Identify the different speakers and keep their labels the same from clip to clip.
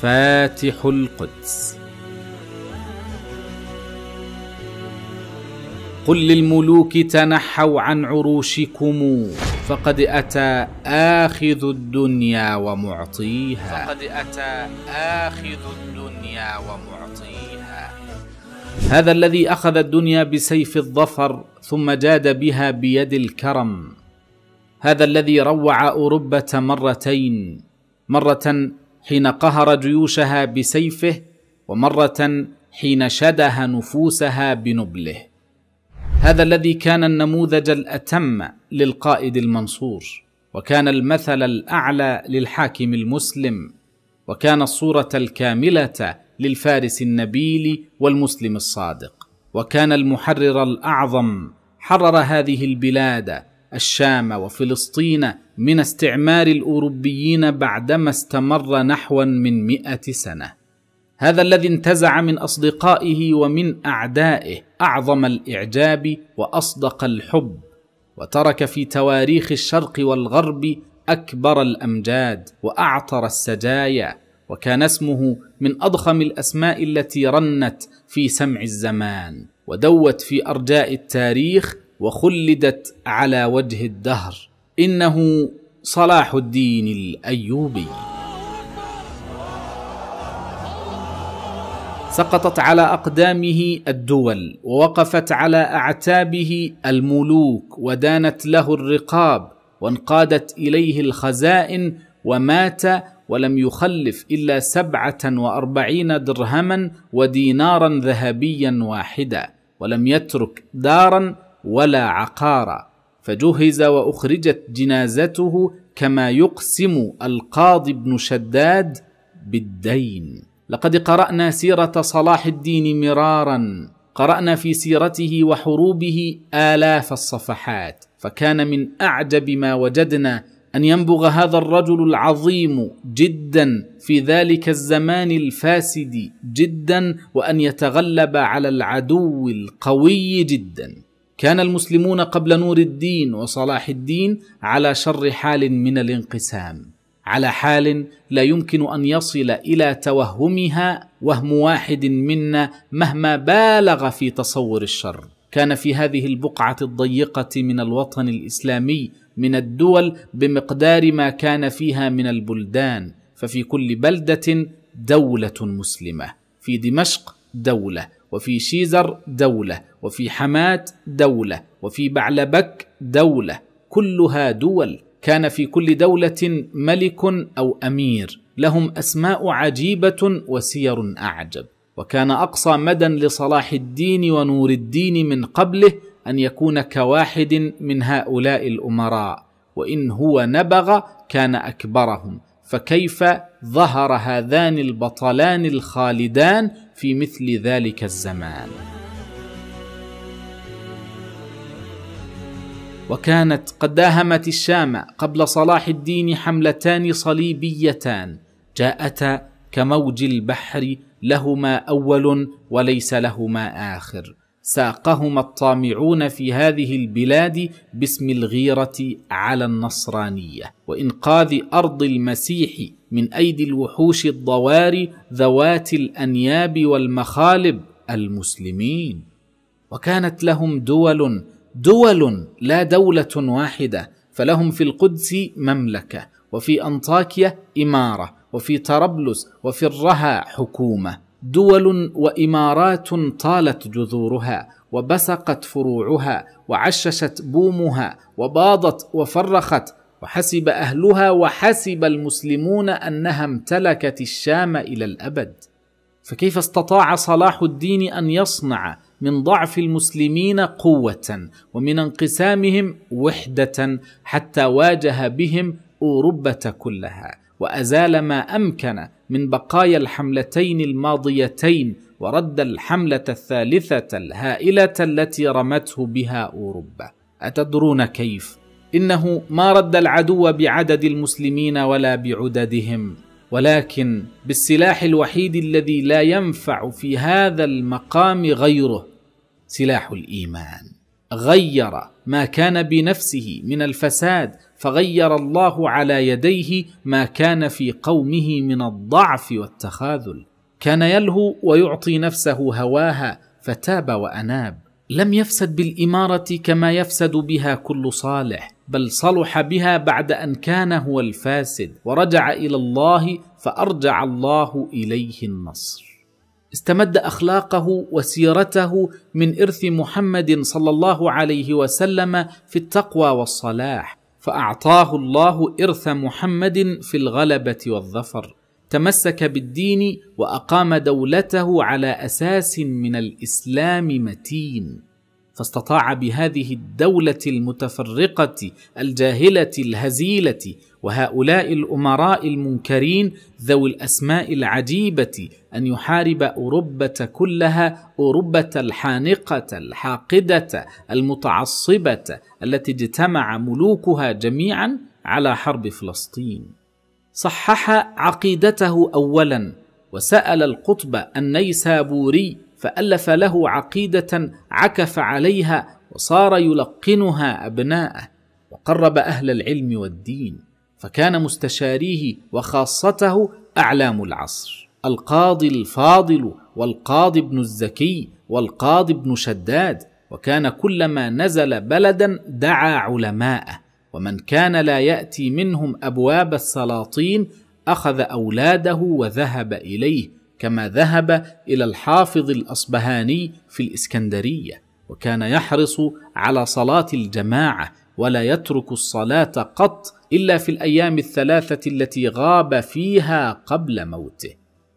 Speaker 1: فاتح القدس قل للملوك تنحوا عن عروشكم فقد أتى آخذ الدنيا ومعطيها فقد أتى آخذ الدنيا ومعطيها هذا الذي أخذ الدنيا بسيف الظفر ثم جاد بها بيد الكرم هذا الذي روع أوروبة مرتين مرة حين قهر جيوشها بسيفه ومره حين شدها نفوسها بنبله هذا الذي كان النموذج الاتم للقائد المنصور وكان المثل الاعلى للحاكم المسلم وكان الصوره الكامله للفارس النبيل والمسلم الصادق وكان المحرر الاعظم حرر هذه البلاد الشام وفلسطين من استعمار الأوروبيين بعدما استمر نحو من مئة سنة هذا الذي انتزع من أصدقائه ومن أعدائه أعظم الإعجاب وأصدق الحب وترك في تواريخ الشرق والغرب أكبر الأمجاد وأعطر السجايا وكان اسمه من أضخم الأسماء التي رنت في سمع الزمان ودوت في أرجاء التاريخ وخلدت على وجه الدهر انه صلاح الدين الايوبي سقطت على اقدامه الدول ووقفت على اعتابه الملوك ودانت له الرقاب وانقادت اليه الخزائن ومات ولم يخلف الا سبعه واربعين درهما ودينارا ذهبيا واحدا ولم يترك دارا ولا عقارا فجهز واخرجت جنازته كما يقسم القاضي بن شداد بالدين لقد قرانا سيره صلاح الدين مرارا قرانا في سيرته وحروبه الاف الصفحات فكان من اعجب ما وجدنا ان ينبغ هذا الرجل العظيم جدا في ذلك الزمان الفاسد جدا وان يتغلب على العدو القوي جدا كان المسلمون قبل نور الدين وصلاح الدين على شر حال من الانقسام على حال لا يمكن ان يصل الى توهمها وهم واحد منا مهما بالغ في تصور الشر كان في هذه البقعه الضيقه من الوطن الاسلامي من الدول بمقدار ما كان فيها من البلدان ففي كل بلده دوله مسلمه في دمشق دوله وفي شيزر دولة وفي حماة دولة وفي بعلبك دولة كلها دول كان في كل دولة ملك أو أمير لهم أسماء عجيبة وسير أعجب وكان أقصى مدى لصلاح الدين ونور الدين من قبله أن يكون كواحد من هؤلاء الأمراء وإن هو نبغ كان أكبرهم فكيف ظهر هذان البطلان الخالدان في مثل ذلك الزمان وكانت قد داهمت الشام قبل صلاح الدين حملتان صليبيتان جاءتا كموج البحر لهما اول وليس لهما اخر ساقهما الطامعون في هذه البلاد باسم الغيره على النصرانيه وانقاذ ارض المسيح من ايدي الوحوش الضواري ذوات الانياب والمخالب المسلمين وكانت لهم دول دول لا دوله واحده فلهم في القدس مملكه وفي انطاكيا اماره وفي طرابلس وفي الرها حكومه دول وامارات طالت جذورها وبسقت فروعها وعششت بومها وباضت وفرخت وحسب اهلها وحسب المسلمون انها امتلكت الشام الى الابد فكيف استطاع صلاح الدين ان يصنع من ضعف المسلمين قوه ومن انقسامهم وحده حتى واجه بهم اوروبه كلها وازال ما امكن من بقايا الحملتين الماضيتين ورد الحمله الثالثه الهائله التي رمته بها اوروبا اتدرون كيف انه ما رد العدو بعدد المسلمين ولا بعددهم ولكن بالسلاح الوحيد الذي لا ينفع في هذا المقام غيره سلاح الايمان غير ما كان بنفسه من الفساد فغير الله على يديه ما كان في قومه من الضعف والتخاذل كان يلهو ويعطي نفسه هواها فتاب واناب لم يفسد بالاماره كما يفسد بها كل صالح بل صلح بها بعد ان كان هو الفاسد ورجع الى الله فارجع الله اليه النصر استمد اخلاقه وسيرته من ارث محمد صلى الله عليه وسلم في التقوى والصلاح فاعطاه الله ارث محمد في الغلبه والظفر تمسك بالدين واقام دولته على اساس من الاسلام متين فاستطاع بهذه الدوله المتفرقه الجاهله الهزيله وهؤلاء الامراء المنكرين ذوي الاسماء العجيبه ان يحارب اوروبه كلها اوروبه الحانقه الحاقده المتعصبه التي اجتمع ملوكها جميعا على حرب فلسطين صحح عقيدته اولا وسال القطب النيسابوري فألف له عقيدة عكف عليها وصار يلقنها أبناءه وقرب أهل العلم والدين فكان مستشاريه وخاصته أعلام العصر القاضي الفاضل والقاضي ابن الزكي والقاضي ابن شداد وكان كلما نزل بلدا دعا علماءه ومن كان لا ياتي منهم ابواب السلاطين اخذ اولاده وذهب اليه كما ذهب إلى الحافظ الأصبهاني في الإسكندرية وكان يحرص على صلاة الجماعة ولا يترك الصلاة قط إلا في الأيام الثلاثة التي غاب فيها قبل موته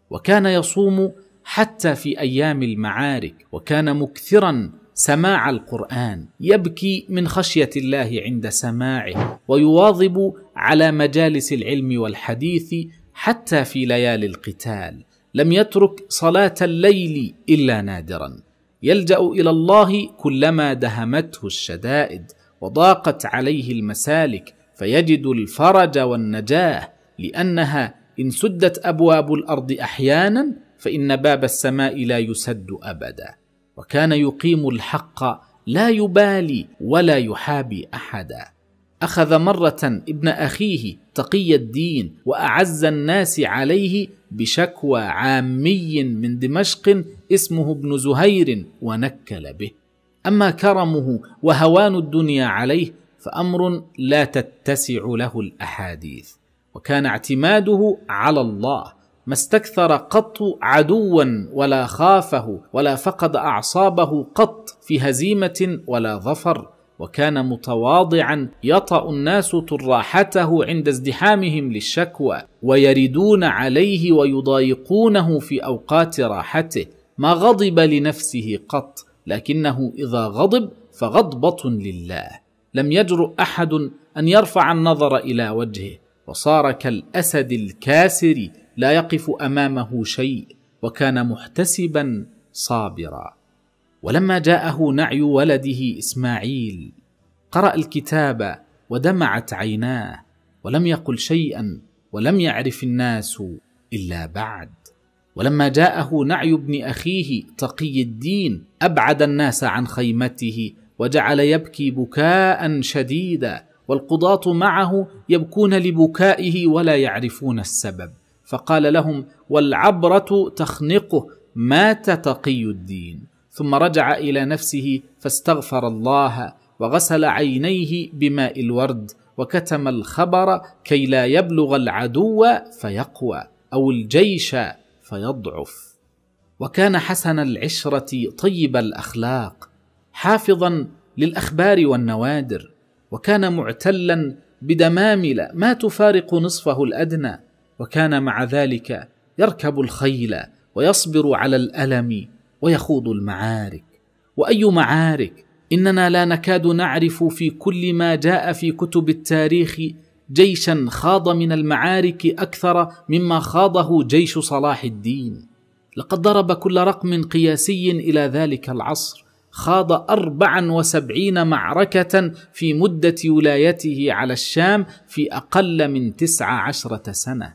Speaker 1: وكان يصوم حتى في أيام المعارك وكان مكثرا سماع القران يبكي من خشيه الله عند سماعه ويواظب على مجالس العلم والحديث حتى في ليالي القتال لم يترك صلاه الليل الا نادرا يلجا الى الله كلما دهمته الشدائد وضاقت عليه المسالك فيجد الفرج والنجاه لانها ان سدت ابواب الارض احيانا فان باب السماء لا يسد ابدا وكان يقيم الحق لا يبالي ولا يحابي احدا اخذ مره ابن اخيه تقي الدين واعز الناس عليه بشكوى عامي من دمشق اسمه ابن زهير ونكل به اما كرمه وهوان الدنيا عليه فامر لا تتسع له الاحاديث وكان اعتماده على الله ما استكثر قط عدوا ولا خافه ولا فقد اعصابه قط في هزيمه ولا ظفر وكان متواضعا يطأ الناس تراحته عند ازدحامهم للشكوى ويردون عليه ويضايقونه في أوقات راحته ما غضب لنفسه قط لكنه إذا غضب فغضبة لله لم يجرؤ أحد أن يرفع النظر إلى وجهه وصار كالأسد الكاسر لا يقف أمامه شيء وكان محتسبا صابرا ولما جاءه نعي ولده اسماعيل قرأ الكتاب ودمعت عيناه ولم يقل شيئا ولم يعرف الناس إلا بعد ولما جاءه نعي ابن أخيه تقي الدين أبعد الناس عن خيمته وجعل يبكي بكاء شديدا والقضاة معه يبكون لبكائه ولا يعرفون السبب فقال لهم والعبرة تخنقه مات تقي الدين ثم رجع الى نفسه فاستغفر الله وغسل عينيه بماء الورد وكتم الخبر كي لا يبلغ العدو فيقوى او الجيش فيضعف وكان حسن العشره طيب الاخلاق حافظا للاخبار والنوادر وكان معتلا بدمامل ما تفارق نصفه الادنى وكان مع ذلك يركب الخيل ويصبر على الالم ويخوض المعارك واي معارك اننا لا نكاد نعرف في كل ما جاء في كتب التاريخ جيشا خاض من المعارك اكثر مما خاضه جيش صلاح الدين لقد ضرب كل رقم قياسي الى ذلك العصر خاض 74 معركة في مدة ولايته على الشام في أقل من 19 سنة.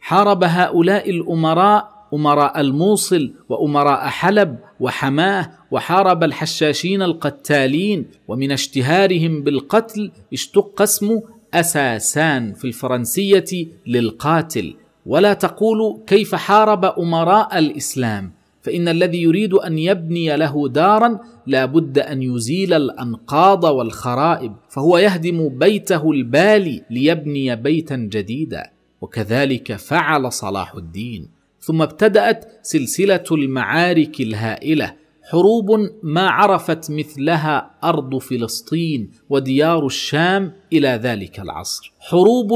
Speaker 1: حارب هؤلاء الأمراء امراء الموصل وامراء حلب وحماه وحارب الحشاشين القتالين ومن اشتهارهم بالقتل اشتق اسم اساسان في الفرنسيه للقاتل ولا تقول كيف حارب امراء الاسلام فان الذي يريد ان يبني له دارا لا بد ان يزيل الانقاض والخرائب فهو يهدم بيته البالي ليبني بيتا جديدا وكذلك فعل صلاح الدين ثم ابتدأت سلسلة المعارك الهائلة حروب ما عرفت مثلها أرض فلسطين وديار الشام إلى ذلك العصر حروب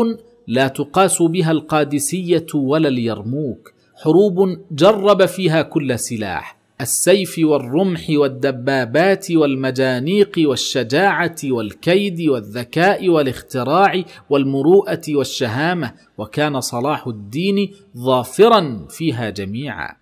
Speaker 1: لا تقاس بها القادسية ولا اليرموك حروب جرب فيها كل سلاح السيف والرمح والدبابات والمجانيق والشجاعه والكيد والذكاء والاختراع والمروءه والشهامه وكان صلاح الدين ظافرا فيها جميعا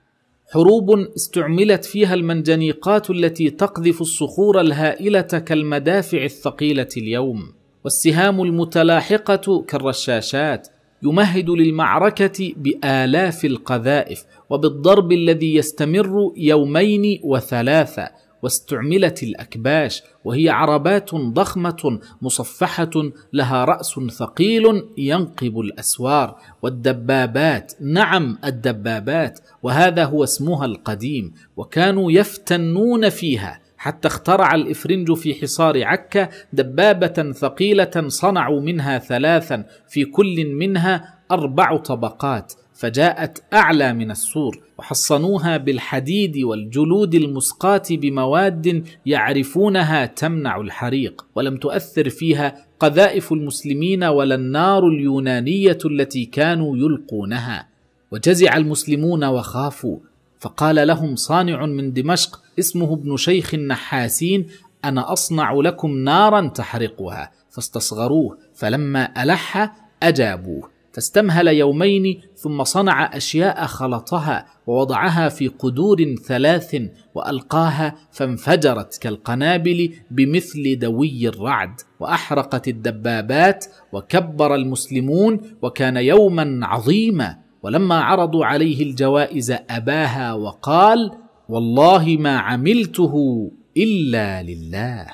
Speaker 1: حروب استعملت فيها المنجنيقات التي تقذف الصخور الهائله كالمدافع الثقيله اليوم والسهام المتلاحقه كالرشاشات يمهد للمعركة بآلاف القذائف وبالضرب الذي يستمر يومين وثلاثة واستعملت الأكباش وهي عربات ضخمة مصفحة لها رأس ثقيل ينقب الأسوار والدبابات نعم الدبابات وهذا هو اسمها القديم وكانوا يفتنون فيها حتى اخترع الإفرنج في حصار عكا دبابة ثقيلة صنعوا منها ثلاثا في كل منها أربع طبقات فجاءت أعلى من السور وحصنوها بالحديد والجلود المسقاة بمواد يعرفونها تمنع الحريق ولم تؤثر فيها قذائف المسلمين ولا النار اليونانية التي كانوا يلقونها وجزع المسلمون وخافوا فقال لهم صانع من دمشق اسمه ابن شيخ النحاسين انا اصنع لكم نارا تحرقها فاستصغروه فلما الح اجابوه فاستمهل يومين ثم صنع اشياء خلطها ووضعها في قدور ثلاث والقاها فانفجرت كالقنابل بمثل دوي الرعد واحرقت الدبابات وكبر المسلمون وكان يوما عظيما ولما عرضوا عليه الجوائز اباها وقال والله ما عملته الا لله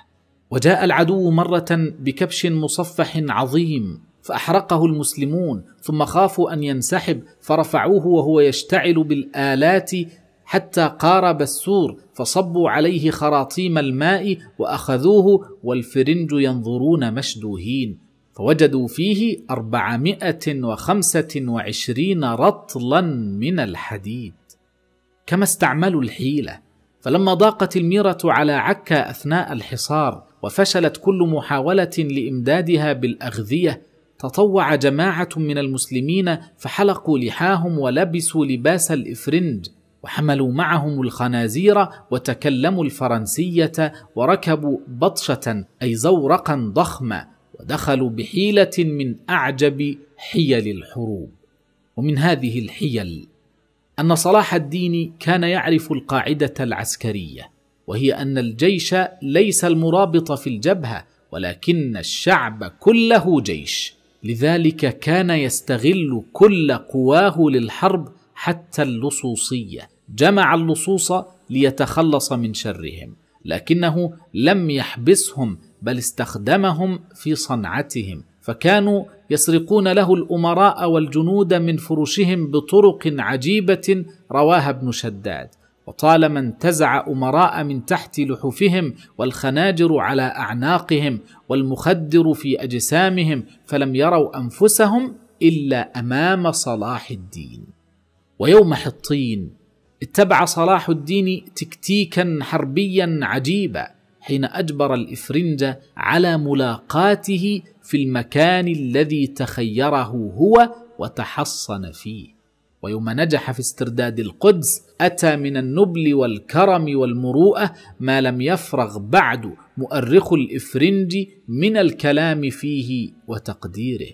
Speaker 1: وجاء العدو مره بكبش مصفح عظيم فاحرقه المسلمون ثم خافوا ان ينسحب فرفعوه وهو يشتعل بالالات حتى قارب السور فصبوا عليه خراطيم الماء واخذوه والفرنج ينظرون مشدوهين فوجدوا فيه أربعمائة وخمسة وعشرين رطلا من الحديد كما استعملوا الحيلة فلما ضاقت الميرة على عكا أثناء الحصار وفشلت كل محاولة لإمدادها بالأغذية تطوع جماعة من المسلمين فحلقوا لحاهم ولبسوا لباس الإفرنج وحملوا معهم الخنازير وتكلموا الفرنسية وركبوا بطشة أي زورقا ضخما ودخلوا بحيله من اعجب حيل الحروب ومن هذه الحيل ان صلاح الدين كان يعرف القاعده العسكريه وهي ان الجيش ليس المرابط في الجبهه ولكن الشعب كله جيش لذلك كان يستغل كل قواه للحرب حتى اللصوصيه جمع اللصوص ليتخلص من شرهم لكنه لم يحبسهم بل استخدمهم في صنعتهم فكانوا يسرقون له الامراء والجنود من فرشهم بطرق عجيبه رواها ابن شداد وطالما انتزع امراء من تحت لحفهم والخناجر على اعناقهم والمخدر في اجسامهم فلم يروا انفسهم الا امام صلاح الدين ويوم حطين اتبع صلاح الدين تكتيكا حربيا عجيبا حين اجبر الافرنج على ملاقاته في المكان الذي تخيره هو وتحصن فيه ويوم نجح في استرداد القدس اتى من النبل والكرم والمروءه ما لم يفرغ بعد مؤرخ الافرنج من الكلام فيه وتقديره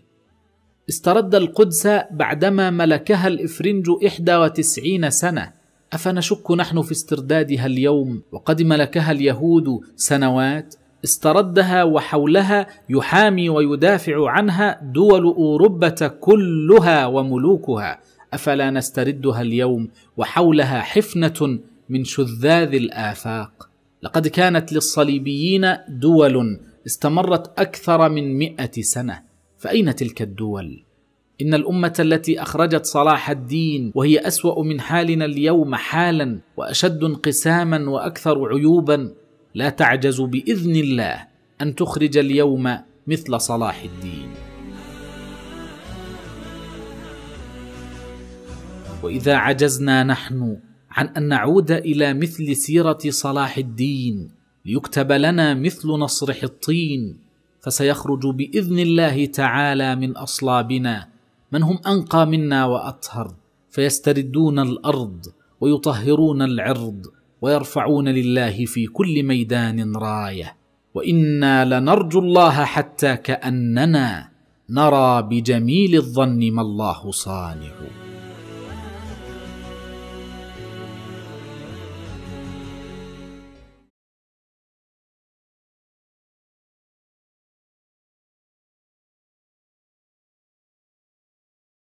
Speaker 1: استرد القدس بعدما ملكها الافرنج 91 سنه افنشك نحن في استردادها اليوم وقد ملكها اليهود سنوات استردها وحولها يحامي ويدافع عنها دول أوروبا كلها وملوكها افلا نستردها اليوم وحولها حفنه من شذاذ الافاق لقد كانت للصليبيين دول استمرت اكثر من مئه سنه فاين تلك الدول إن الأمة التي أخرجت صلاح الدين وهي أسوأ من حالنا اليوم حالا وأشد انقساما وأكثر عيوبا لا تعجز بإذن الله أن تخرج اليوم مثل صلاح الدين. وإذا عجزنا نحن عن أن نعود إلى مثل سيرة صلاح الدين ليكتب لنا مثل نصر حطين فسيخرج بإذن الله تعالى من أصلابنا من هم انقى منا واطهر فيستردون الارض ويطهرون العرض ويرفعون لله في كل ميدان رايه وانا لنرجو الله حتى كاننا نرى بجميل الظن ما الله صانع